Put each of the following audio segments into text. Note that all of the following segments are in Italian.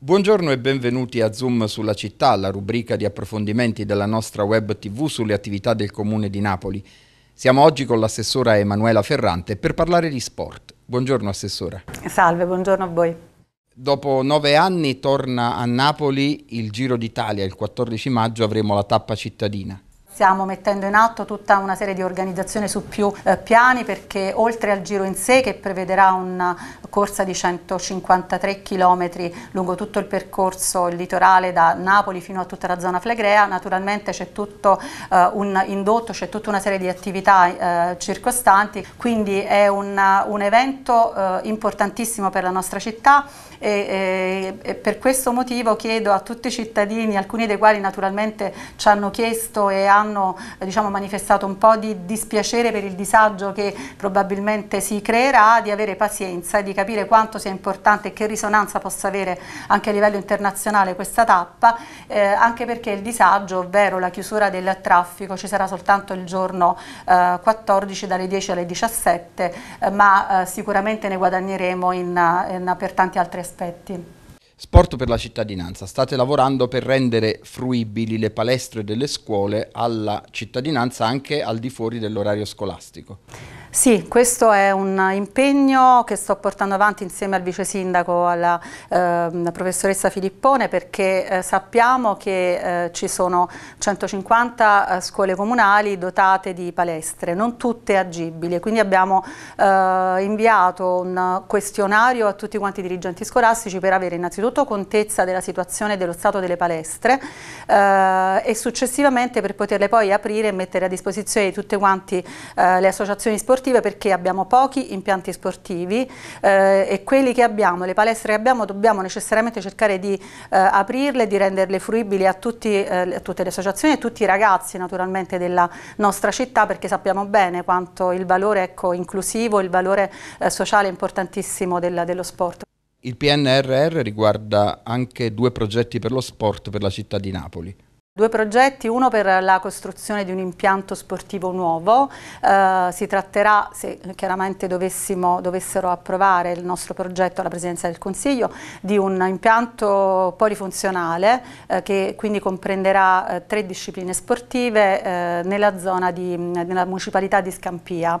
Buongiorno e benvenuti a Zoom sulla città, la rubrica di approfondimenti della nostra web tv sulle attività del comune di Napoli. Siamo oggi con l'assessora Emanuela Ferrante per parlare di sport. Buongiorno assessora. Salve, buongiorno a voi. Dopo nove anni torna a Napoli il Giro d'Italia, il 14 maggio avremo la tappa cittadina stiamo mettendo in atto tutta una serie di organizzazioni su più eh, piani perché oltre al giro in sé che prevederà una corsa di 153 km lungo tutto il percorso litorale da Napoli fino a tutta la zona flegrea, naturalmente c'è tutto eh, un indotto, c'è tutta una serie di attività eh, circostanti, quindi è una, un evento eh, importantissimo per la nostra città e, e, eh, e per questo motivo chiedo a tutti i cittadini, alcuni dei quali naturalmente ci hanno chiesto e hanno hanno eh, diciamo, manifestato un po' di dispiacere per il disagio che probabilmente si creerà, di avere pazienza e di capire quanto sia importante e che risonanza possa avere anche a livello internazionale questa tappa, eh, anche perché il disagio, ovvero la chiusura del traffico, ci sarà soltanto il giorno eh, 14 dalle 10 alle 17, eh, ma eh, sicuramente ne guadagneremo in, in, per tanti altri aspetti. Sport per la cittadinanza. State lavorando per rendere fruibili le palestre delle scuole alla cittadinanza anche al di fuori dell'orario scolastico. Sì, questo è un impegno che sto portando avanti insieme al vice sindaco, alla eh, professoressa Filippone, perché eh, sappiamo che eh, ci sono 150 eh, scuole comunali dotate di palestre, non tutte agibili, quindi abbiamo eh, inviato un questionario a tutti quanti i dirigenti scolastici per avere innanzitutto innanzitutto contezza della situazione dello stato delle palestre eh, e successivamente per poterle poi aprire e mettere a disposizione di tutte quanti eh, le associazioni sportive perché abbiamo pochi impianti sportivi eh, e quelli che abbiamo, le palestre che abbiamo dobbiamo necessariamente cercare di eh, aprirle, di renderle fruibili a, tutti, eh, a tutte le associazioni e a tutti i ragazzi naturalmente della nostra città perché sappiamo bene quanto il valore ecco, inclusivo, il valore eh, sociale importantissimo del, dello sport. Il PNRR riguarda anche due progetti per lo sport per la città di Napoli. Due progetti, uno per la costruzione di un impianto sportivo nuovo, eh, si tratterà, se chiaramente dovessero approvare il nostro progetto alla Presidenza del Consiglio, di un impianto polifunzionale eh, che quindi comprenderà eh, tre discipline sportive eh, nella zona di, nella municipalità di Scampia.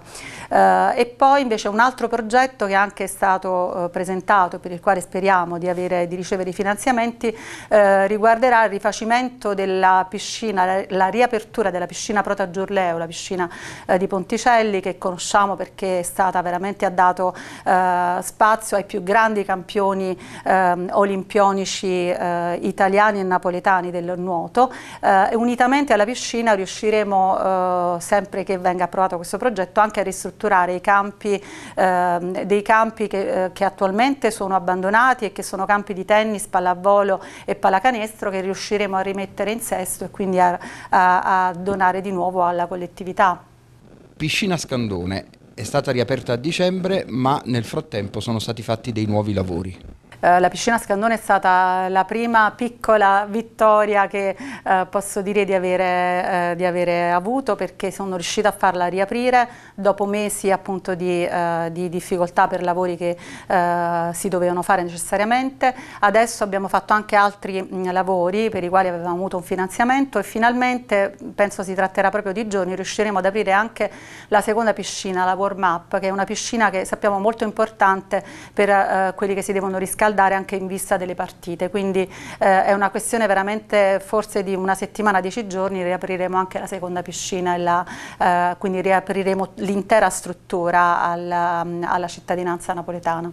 Eh, e poi invece un altro progetto che anche è stato eh, presentato, per il quale speriamo di, avere, di ricevere i finanziamenti, riguarderà il rifacimento della la piscina, la, la riapertura della piscina Prota Giurleo, la piscina eh, di Ponticelli che conosciamo perché è stata veramente ha dato eh, spazio ai più grandi campioni ehm, olimpionici eh, italiani e napoletani del nuoto eh, e unitamente alla piscina riusciremo eh, sempre che venga approvato questo progetto anche a ristrutturare i campi ehm, dei campi che, che attualmente sono abbandonati e che sono campi di tennis, pallavolo e pallacanestro che riusciremo a rimettere in sé contesto e quindi a, a, a donare di nuovo alla collettività. Piscina Scandone è stata riaperta a dicembre ma nel frattempo sono stati fatti dei nuovi lavori. Eh, la piscina Scandone è stata la prima piccola vittoria che eh, posso dire di avere, eh, di avere, avuto perché sono riuscita a farla riaprire dopo mesi appunto di, eh, di difficoltà per lavori che eh, si dovevano fare necessariamente. Adesso abbiamo fatto anche altri mh, mm, lavori per i quali avevamo avuto un finanziamento e finalmente, penso si tratterà proprio di giorni, riusciremo ad aprire anche la seconda piscina, la Warm Up, che è una piscina che sappiamo molto importante per eh, quelli che si devono riscaldare riscaldare anche in vista delle partite, quindi eh, è una questione veramente forse di una settimana, dieci giorni, riapriremo anche la seconda piscina, la, eh, quindi riapriremo l'intera struttura alla, mm, alla cittadinanza napoletana.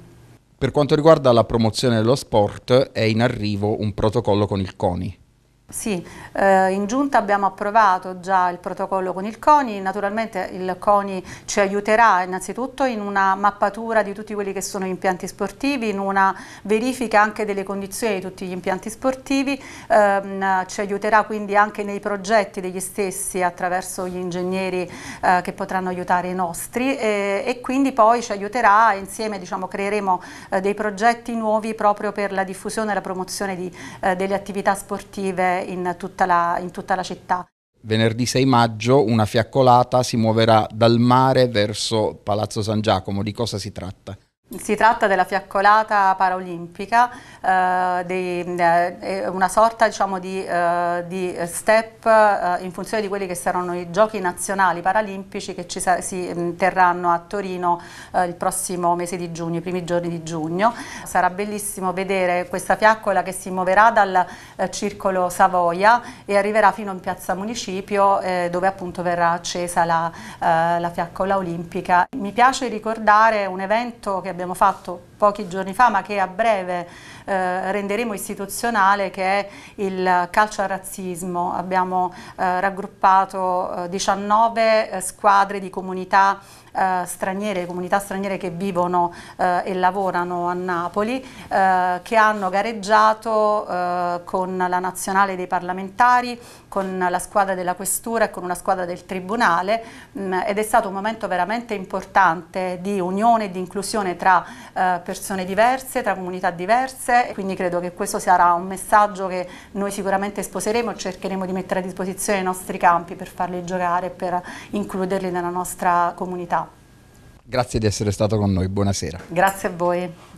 Per quanto riguarda la promozione dello sport è in arrivo un protocollo con il CONI. Sì, eh, in giunta abbiamo approvato già il protocollo con il CONI, naturalmente il CONI ci aiuterà innanzitutto in una mappatura di tutti quelli che sono gli impianti sportivi, in una verifica anche delle condizioni di tutti gli impianti sportivi, ehm, ci aiuterà quindi anche nei progetti degli stessi attraverso gli ingegneri eh, che potranno aiutare i nostri eh, e quindi poi ci aiuterà insieme, diciamo, creeremo eh, dei progetti nuovi proprio per la diffusione e la promozione di, eh, delle attività sportive in tutta la, in tutta la città. Venerdì 6 maggio una fiaccolata si muoverà dal mare verso Palazzo San Giacomo. Di cosa si tratta? Si tratta della fiaccolata paraolimpica, eh, dei, eh, una sorta diciamo, di, eh, di, step eh, in funzione di quelli che saranno i giochi nazionali paralimpici che ci si mm, terranno a Torino eh, il prossimo mese di giugno, i primi giorni di giugno. Sarà bellissimo vedere questa fiaccola che si muoverà dal eh, circolo Savoia e arriverà fino in piazza Municipio dove appunto verrà accesa la, la fiaccola olimpica. Mi piace ricordare un evento che abbiamo fatto pochi giorni fa ma che a breve eh, renderemo istituzionale che è il calcio al razzismo. Abbiamo eh, raggruppato eh, 19 eh, squadre di comunità eh, straniere, comunità straniere che vivono eh, e lavorano a Napoli, che hanno gareggiato con la nazionale dei parlamentari, con la squadra della questura e con una squadra del tribunale mh, mm, ed è stato un momento veramente importante di unione e di inclusione tra tra eh, persone diverse, tra comunità diverse, quindi credo che questo sarà un messaggio che noi sicuramente sposeremo e cercheremo di mettere a disposizione i nostri campi per farli giocare, e per includerli nella nostra comunità. Grazie di essere stato con noi, buonasera. Grazie a voi.